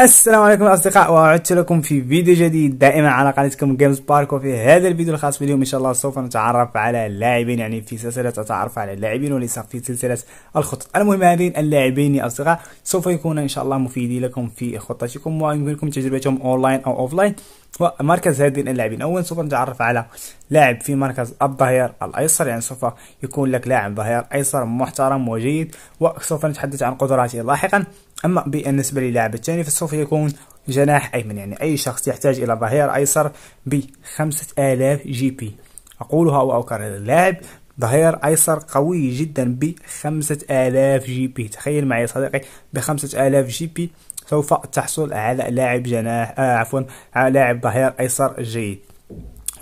السلام عليكم الاصدقاء وعدت لكم في فيديو جديد دائما على قناتكم جيمز بارك وفي هذا الفيديو الخاص باليوم ان شاء الله سوف نتعرف على لاعبين يعني في سلسله اتعرف على اللاعبين وليس في سلسله الخطط المهم هذين اللاعبين يا اصدقاء سوف يكون ان شاء الله مفيدين لكم في خطتكم ويمكنكم تجربتهم اونلاين او اوفلاين مركز هذين اللاعبين أولا سوف نتعرف على لاعب في مركز الظهير الأيسر يعني سوف يكون لك لاعب ظهير أيسر محترم وجيد وسوف نتحدث عن قدراته لاحقا أما بالنسبة للاعب الثاني فسوف يكون جناح أيمن يعني أي شخص يحتاج إلى ظهير أيسر ب 5000 جي بي أقولها وأكرر اللاعب ظهير ايسر قوي جدا ب 5000 جي بي تخيل معي صديقي ب 5000 جي بي سوف تحصل على لاعب جناح آه عفوا على لاعب ظهير ايسر جيد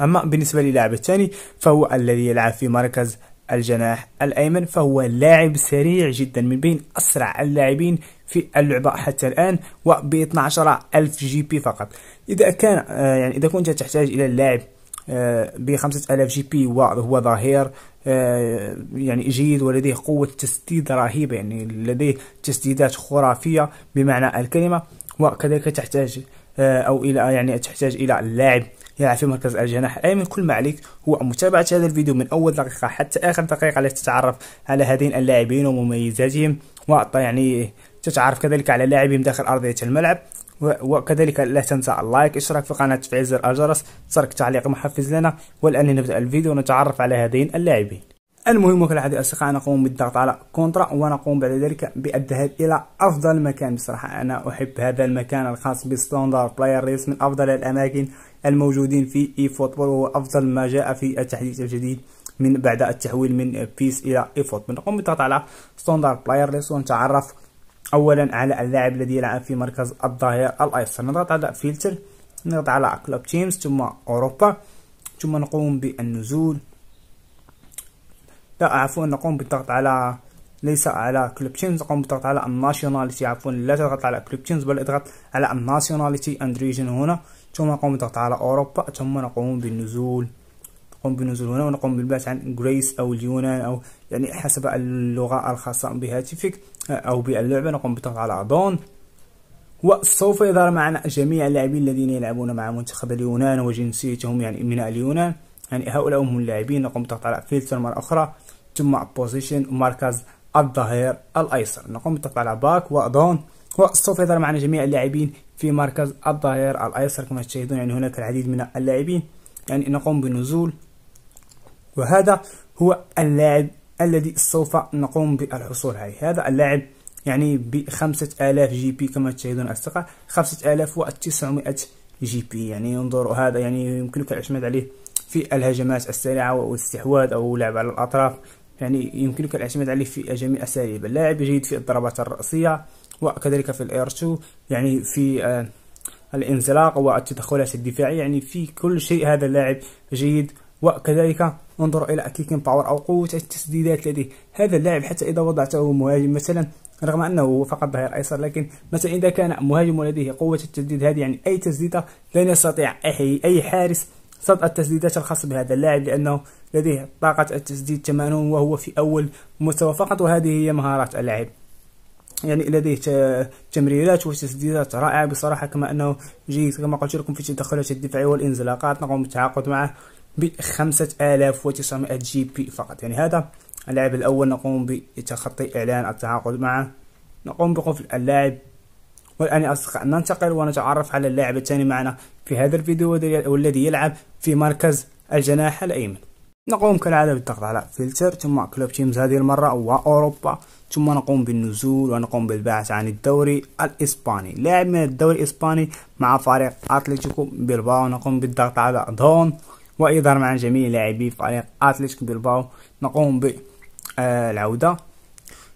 اما بالنسبه للاعب الثاني فهو الذي يلعب في مركز الجناح الايمن فهو لاعب سريع جدا من بين اسرع اللاعبين في اللعبه حتى الان وب 12 الف جي بي فقط اذا كان آه، يعني اذا كنت تحتاج الى اللاعب آه، ب 5000 جي بي وهو ظهير يعني جيد ولديه قوة تسديد رهيبة يعني لديه تسديدات خرافية بمعنى الكلمة وكذلك تحتاج آه، أو إلى يعني تحتاج إلى اللاعب يلعب في مركز الجناح أيمن كل ما عليك هو متابعه هذا الفيديو من اول دقيقه حتى اخر دقيقه لتتعرف على هذين اللاعبين ومميزاتهم و يعني تتعرف كذلك على لاعبهم داخل ارضيه الملعب وكذلك لا تنسى اللايك اشترك في القناة تفعيل زر الجرس ترك تعليق محفز لنا والآن نبدأ الفيديو ونتعرف على هذين اللاعبين المهم وكالعادة أصدقاء نقوم بالضغط على كونترا ونقوم بعد ذلك بالذهاب إلى أفضل مكان بصراحة أنا أحب هذا المكان الخاص بستاندر بلاير ريس من أفضل الأماكن الموجودين في إي فوتبول وهو أفضل ما جاء في التحديث الجديد من بعد التحويل من بيس إلى إي فوتبول نقوم بالضغط على ستاندر بلاير ريس ونتعرف اولا على اللاعب الذي يلعب في مركز الظهير الايسر نضغط على فلتر نضغط على كلوب تيمز ثم اوروبا ثم نقوم بالنزول لا عفوا نقوم بالضغط على ليس على كلوب تيمز نقوم بالضغط على الناشيوناليتي عفوا لا تضغط على كلوب تيمز بل اضغط على الناشيوناليتي اند ريجن هنا ثم نقوم بالضغط على اوروبا ثم نقوم بالنزول نقوم بالنزول هنا ونقوم بالبحث عن جريس او اليونان او يعني حسب اللغه الخاصه بهاتفك أو باللعبة نقوم بالضغط على دون وسوف يظهر معنا جميع اللاعبين الذين يلعبون مع منتخب اليونان وجنسيتهم يعني من اليونان يعني هؤلاء هم اللاعبين نقوم بالضغط على فلتر مرة أخرى ثم بوزيشن مركز الظهير الأيسر نقوم بالضغط على باك ودون وسوف يظهر معنا جميع اللاعبين في مركز الظهير الأيسر كما تشاهدون يعني هناك العديد من اللاعبين يعني نقوم بالنزول وهذا هو اللاعب الذي سوف نقوم بالحصول عليه هذا اللاعب يعني ب 5000 جي بي كما تشاهدون أصدقاء 5900 جي بي يعني انظروا هذا يعني يمكنك الاعتماد عليه في الهجمات السريعة والاستحواذ أو لعب على الأطراف يعني يمكنك الاعتماد عليه في جميع أساليب اللاعب جيد في الضربات الرأسية وكذلك في الاير 2 يعني في آه الانزلاق والتدخلات الدفاعية يعني في كل شيء هذا اللاعب جيد وكذلك انظر إلى كيكين باور أو قوة التسديدات لديه هذا اللاعب حتى إذا وضعته مهاجم مثلا رغم انه فقط ظهير ايسر لكن مثلا اذا كان مهاجم لديه قوه التسديد هذه يعني اي تسديده لن يستطيع اي اي حارس صد التسديدات الخاصه بهذا اللاعب لانه لديه طاقه التسديد 80 وهو في اول مستوى فقط وهذه هي مهارات اللاعب يعني لديه تمريرات وتسديدات رائعه بصراحه كما انه جيد كما قلت لكم في تدخلات الدفاعيه والانزلاقات نقوم بالتعاقد معه ب 5900 جي بي فقط يعني هذا اللاعب الأول نقوم بتخطي إعلان التعاقد معه نقوم بقفل اللاعب والآن يا أصدقاء ننتقل ونتعرف على اللاعب الثاني معنا في هذا الفيديو والذي يلعب في مركز الجناح الأيمن نقوم كالعادة بالضغط على فلتر ثم كلوب تيمز هذه المرة وأوروبا ثم نقوم بالنزول ونقوم بالبحث عن الدوري الإسباني لاعب من الدوري الإسباني مع فريق أتلتيكو بيلباو نقوم بالضغط على دون وإيضا مع جميع لاعبي فريق اتلتيكو بيلباو نقوم بالعودة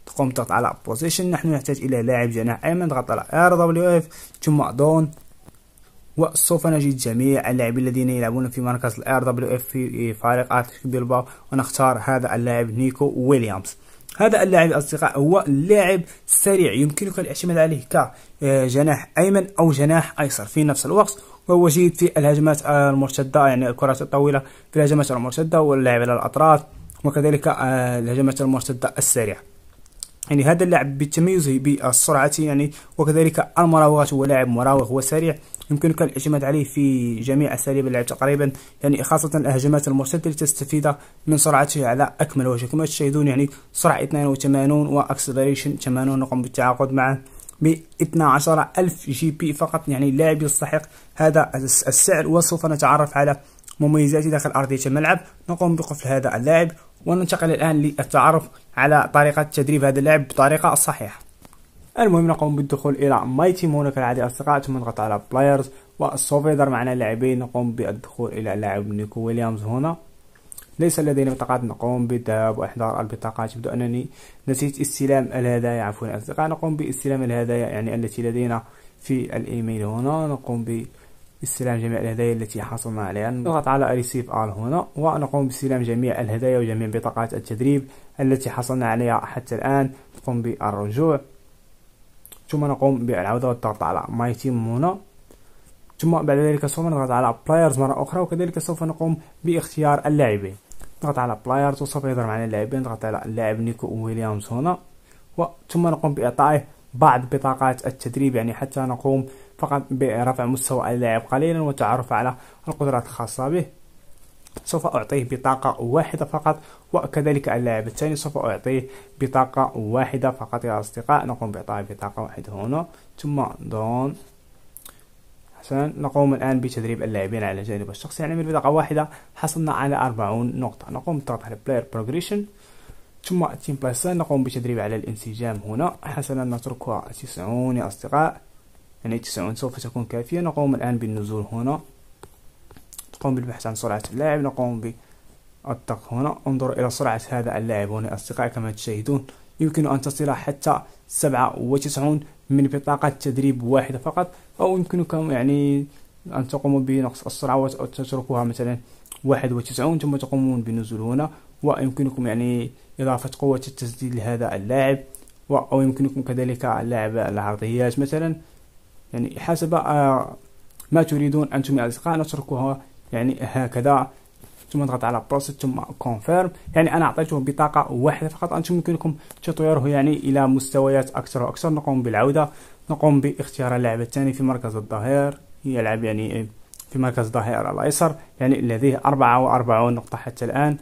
تقوم تضغط على بوزيشن نحن نحتاج إلى لاعب جناح أيمن نضغط على ار دبليو اف ثم دون وسوف نجد جميع اللاعبين الذين يلعبون في مركز الار دبليو اف في فريق اتلتيكو بيلباو ونختار هذا اللاعب نيكو ويليامز هذا اللاعب أصدقاء هو لاعب سريع يمكنك الاعتماد عليه كجناح آه، أيمن أو جناح أيسر في نفس الوقت وهو جيد في الهجمات المرتدة يعني الكرات الطويلة في الهجمات المرتدة واللعب على الأطراف وكذلك آه، الهجمات المرتدة السريعة يعني هذا اللاعب بتميزه بالسرعة يعني وكذلك المراوغات هو لاعب مراوغ وسريع يمكنك الاعتماد عليه في جميع أساليب اللعب تقريبا يعني خاصة الهجمات المرتدة لتستفيد من سرعته على أكمل وجه كما تشاهدون يعني سرعة 82 وأكسلريشن 80 نقوم بالتعاقد معه ب 12000 جي بي فقط يعني لاعب يستحق هذا السعر وسوف نتعرف على مميزاته داخل أرضية الملعب نقوم بقفل هذا اللاعب وننتقل الآن للتعرف على طريقة تدريب هذا اللاعب بطريقة الصحيحة المهم نقوم بالدخول الى ماي تيم هنا كالعاده اصدقاء ثم نضغط على بلايرز والسوفيدر معنا لاعبين نقوم بالدخول الى لاعب نيكو ويليامز هنا ليس لدينا بطاقات نقوم بالذهاب واحضار البطاقات يبدو انني نسيت استلام الهدايا عفوا اصدقاء نقوم باستلام الهدايا يعني التي لدينا في الايميل هنا نقوم باستلام جميع الهدايا التي حصلنا عليها نضغط على ريسيف آل هنا ونقوم باستلام جميع الهدايا وجميع بطاقات التدريب التي حصلنا عليها حتى الآن نقوم بالرجوع ثم نقوم بالعودة والضغط على ماي تيم هنا ثم بعد ذلك سوف نضغط على بلايرز مرة أخرى وكذلك سوف نقوم باختيار اللاعبين نضغط على بلايرز وسوف يظهر معنا اللاعبين نضغط على اللاعب نيكو ويليامز هنا ثم نقوم بإعطائه بعض بطاقات التدريب يعني حتى نقوم فقط برفع مستوى اللاعب قليلا وتعرف على القدرات الخاصة به سوف أعطيه بطاقة واحدة فقط وكذلك اللاعب الثاني سوف أعطيه بطاقة واحدة فقط يا أصدقاء نقوم بإعطائه بطاقة واحدة هنا ثم دون حسنا نقوم الآن بتدريب اللاعبين على جانب الشخصي يعني من بطاقة واحدة حصلنا على 40 نقطة نقوم بالضغط على بلاير بروجريشن ثم تيم بلاس نقوم بتدريب على الانسجام هنا حسنا نتركها 90 يا أصدقاء يعني 90 سوف تكون كافية نقوم الآن بالنزول هنا نقوم بالبحث عن سرعة اللاعب نقوم بالضغط هنا انظر إلى سرعة هذا اللاعب هنا أصدقائي كما تشاهدون يمكن أن تصل حتى 97 من بطاقة تدريب واحدة فقط أو يمكنكم يعني أن تقوموا بنقص السرعة وتتركوها مثلا واحد وتسعون ثم تقومون بالنزول هنا ويمكنكم يعني إضافة قوة التسديد لهذا اللاعب أو يمكنكم كذلك لعب العرضيات مثلا يعني حسب آه، ما تريدون أنتم يا أصدقاء نتركها يعني هكذا ثم نضغط على بروسيس ثم كونفيرم يعني انا اعطيته بطاقه واحده فقط انتم يمكنكم تطويره يعني الى مستويات اكثر واكثر نقوم بالعوده نقوم باختيار اللاعب الثاني في مركز الظهير يلعب يعني في مركز الظهير الايسر يعني لديه 44 نقطه حتى الان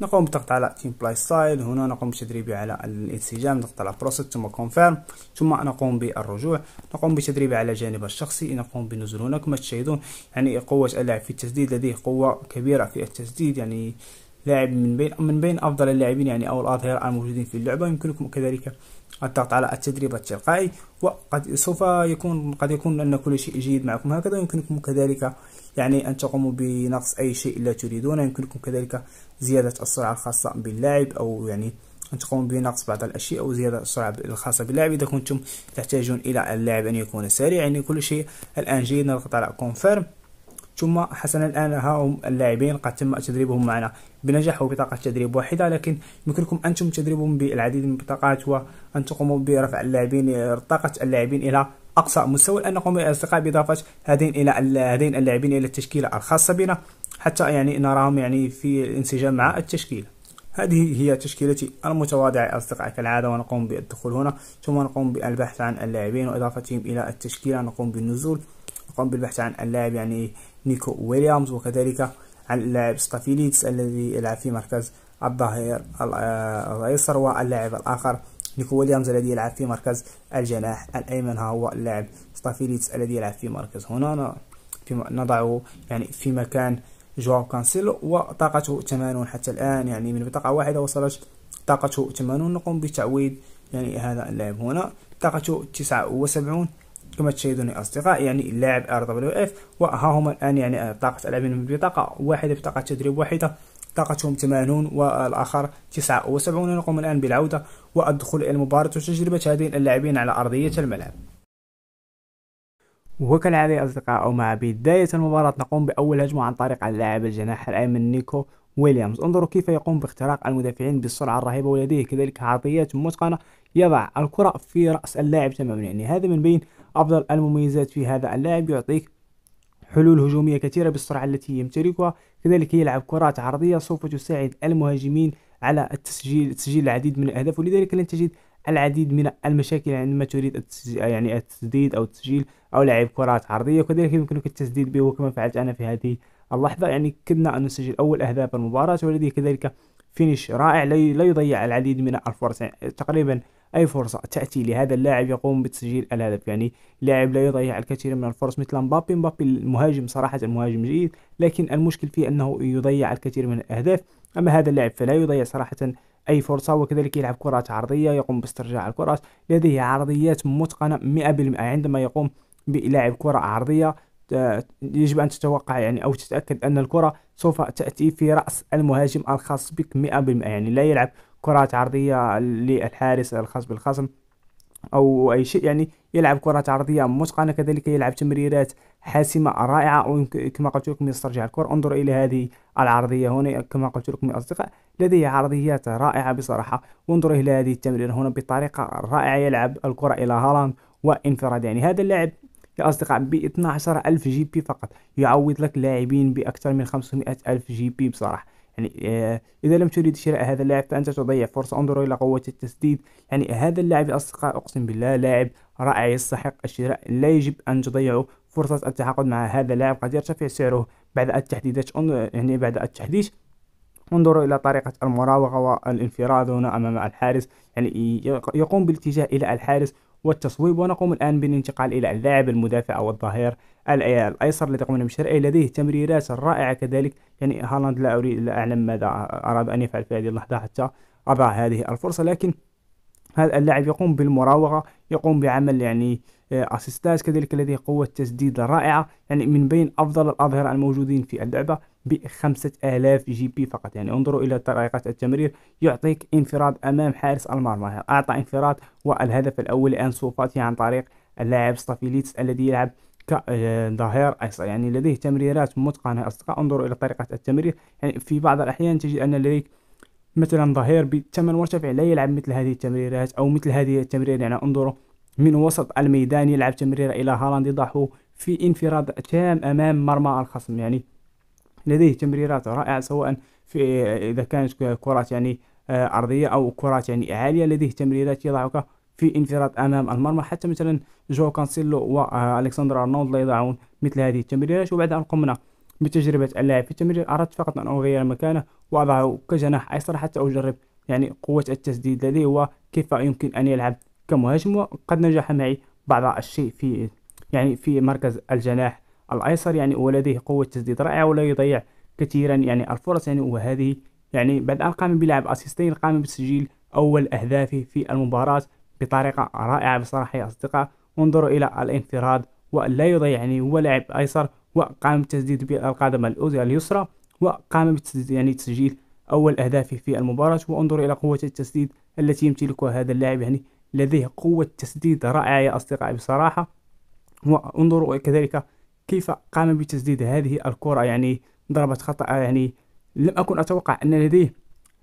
نقوم بالضغط على بلاي ستايل هنا نقوم بتدريبي على الانسجام نضغط على بروسيس ثم كونفيرم ثم نقوم بالرجوع نقوم بتدريبي على الجانب الشخصي نقوم بالنزول هنا كما تشاهدون يعني قوة اللاعب في التسديد لديه قوة كبيرة في التسديد يعني لاعب من بين من بين افضل اللاعبين يعني او الاظهرة الموجودين في اللعبة يمكنكم كذلك الضغط على التدريب التلقائي وقد سوف يكون قد يكون أن كل شيء جيد معكم هكذا يمكنكم كذلك يعني أن تقوموا بنقص أي شيء لا تريدون يمكنكم كذلك زيادة السرعة الخاصة باللاعب أو يعني أن تقوموا بنقص بعض الأشياء أو زيادة السرعة الخاصة باللاعب إذا كنتم تحتاجون إلى اللاعب أن يكون سريع يعني كل شيء الآن جيد نضغط على كونفيرم ثم حسنا الآن ها هم اللاعبين قد تم تدريبهم معنا بنجاح وبطاقة تدريب واحدة لكن يمكنكم أنتم تدريبهم بالعديد من البطاقات وأن تقوموا برفع اللاعبين طاقة اللاعبين إلى أقصى مستوى لأن نقوم الأصدقاء بإضافة هذين إلى هذين اللاعبين إلى التشكيلة الخاصة بنا حتى يعني نراهم يعني في الانسجام مع التشكيلة هذه هي تشكيلتي المتواضعة أصدقائي كالعادة ونقوم بالدخول هنا ثم نقوم بالبحث عن اللاعبين وإضافتهم إلى التشكيلة نقوم بالنزول نقوم بالبحث عن اللاعب يعني نيكو ويليامز وكذلك عن اللاعب ستافيليتس الذي يلعب في مركز الظهير آه، الايسر واللاعب الاخر نيكو ويليامز الذي يلعب في مركز الجناح الايمن ها هو اللاعب ستافيليتس الذي يلعب في مركز هنا نضعه يعني في مكان جواو كانسيلو وطاقته 80 حتى الان يعني من بطاقه واحده وصلت طاقته 80 نقوم بتعويض يعني هذا اللاعب هنا طاقته 79 كما تشاهدون يا أصدقاء يعني اللاعب ار دبليو اف وها هما الآن يعني آه، طاقة لاعبين بطاقة واحدة بطاقة تدريب واحدة طاقتهم 80 والآخر 79 نقوم الآن بالعودة والدخول إلى المباراة وتجربة هذين اللاعبين على أرضية الملعب وكالعادة أصدقاء أو مع بداية المباراة نقوم بأول هجمة عن طريق اللاعب الجناح الأيمن نيكو ويليامز انظروا كيف يقوم باختراق المدافعين بالسرعة الرهيبة ولديه كذلك عطيات متقنة يضع الكرة في رأس اللاعب تماما يعني هذا من بين أفضل المميزات في هذا اللاعب يعطيك حلول هجومية كثيرة بالسرعة التي يمتلكها كذلك يلعب كرات عرضية سوف تساعد المهاجمين على التسجيل تسجيل العديد من الأهداف ولذلك لن تجد العديد من المشاكل عندما تريد يعني التسديد أو التسجيل أو لعب كرات عرضية وكذلك يمكنك التسديد به كما فعلت أنا في هذه اللحظة يعني كدنا أن نسجل أول أهداف المباراة والذي كذلك فينش رائع لا يضيع العديد من الفرص يعني تقريبا اي فرصه تاتي لهذا اللاعب يقوم بتسجيل الهدف يعني لاعب لا يضيع الكثير من الفرص مثل مبابي مبابي المهاجم صراحه مهاجم جيد لكن المشكل فيه انه يضيع الكثير من الاهداف اما هذا اللاعب فلا يضيع صراحه اي فرصه وكذلك يلعب كرات عرضيه يقوم باسترجاع الكرات لديه عرضيات متقنه 100% عندما يقوم بلعب كره عرضيه آه، يجب ان تتوقع يعني او تتاكد ان الكره سوف تأتي في رأس المهاجم الخاص بك 100% يعني لا يلعب كرات عرضية للحارس الخاص بالخصم أو أي شيء يعني يلعب كرات عرضية متقنة كذلك يلعب تمريرات حاسمة رائعة وكما قلت لكم يسترجع الكرة انظر إلى هذه العرضية هنا كما قلت لكم يا أصدقاء لديه عرضيات رائعة بصراحة وانظر إلى هذه التمرير هنا بطريقة رائعة يلعب الكرة إلى هالاند وانفراد يعني هذا اللاعب يا أصدقاء ب 12000 جي بي فقط يعوض لك لاعبين بأكثر من 500 ألف جي بي بصراحة يعني آه إذا لم تريد شراء هذا اللاعب فأنت تضيع فرصة انظروا إلى قوة التسديد يعني هذا اللاعب يا أصدقاء أقسم بالله لاعب رائع يستحق الشراء لا يجب أن تضيعوا فرصة التعاقد مع هذا اللاعب قد يرتفع سعره بعد التحديثات يعني بعد التحديث انظروا الى طريقة المراوغة والانفراد هنا امام الحارس يعني يقوم بالاتجاه الى الحارس والتصويب ونقوم الآن بالانتقال إلى اللاعب المدافع أو الظهير الأيسر الذي قمنا بشرحه لديه تمريرات رائعة كذلك يعني هالاند لا أريد لا أعلم ماذا أراد أن يفعل في هذه اللحظة حتى أضاع هذه الفرصة لكن هذا اللاعب يقوم بالمراوغة يقوم بعمل يعني اسيستات آه، كذلك لديه قوة تسديد رائعة يعني من بين أفضل الأظهرة الموجودين في اللعبة بخمسة آلاف جي بي فقط يعني انظروا إلى طريقة التمرير يعطيك انفراد أمام حارس المرمى أعطى انفراد والهدف الأول لأنسو فاتي عن طريق اللاعب ستافيليتس الذي يلعب كظهير آه، ايسر يعني لديه تمريرات متقنه اصدقاء انظروا الى طريقه التمرير يعني في بعض الاحيان تجد ان لديك مثلا ظهير بثمن مرتفع لا يلعب مثل هذه التمريرات او مثل هذه التمرير يعني انظروا من وسط الميدان يلعب تمريره الى هالاند يضعه في انفراد تام امام مرمى الخصم يعني لديه تمريرات رائعة سواء في إذا كانت كرات يعني آه، أرضية أو كرات يعني عالية لديه تمريرات يضعك في انفراد أمام المرمى حتى مثلا جو كانسيلو وألكسندر آه، أرنولد لا يضعون مثل هذه التمريرات وبعد أن قمنا بتجربة اللاعب في التمرير أردت فقط أن أغير مكانه وأضعه كجناح أيسر حتى أجرب يعني قوة التسديد لديه وكيف يمكن أن يلعب كمهاجم وقد نجح معي بعض الشيء في يعني في مركز الجناح الأيسر يعني ولديه قوة تسديد رائعة ولا يضيع كثيرا يعني الفرص يعني وهذه يعني بعد أن قام بلعب أسيستين قام بتسجيل أول أهدافه في المباراة بطريقة رائعة بصراحة يا أصدقاء انظروا إلى الانفراد ولا يضيع يعني هو لاعب أيسر وقام بتسديد بالقدم اليسرى وقام بتسديد يعني تسجيل أول أهدافه في المباراة وانظروا إلى قوة التسديد التي يمتلكها هذا اللاعب يعني لديه قوة تسديد رائعة يا أصدقائي بصراحة وانظروا كذلك كيف قام بتسديد هذه الكرة يعني ضربة خطأ يعني لم أكن أتوقع أن لديه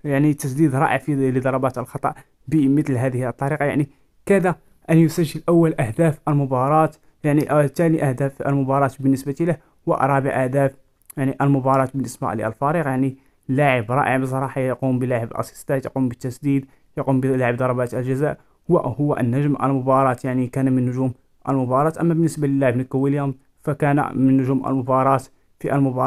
يعني تسديد رائع في لضربات الخطأ بمثل هذه الطريقة يعني كاد أن يسجل أول أهداف المباراة يعني آه، ثاني أهداف المباراة بالنسبة له ورابع أهداف يعني المباراة بالنسبة للفريق يعني لاعب رائع بصراحة يقوم بلعب أسيستات يقوم بالتسديد يقوم بلعب ضربات الجزاء وهو النجم المباراة يعني كان من نجوم المباراة أما بالنسبة للاعب نيكو ويليام فكان من نجوم المباراة في المباراة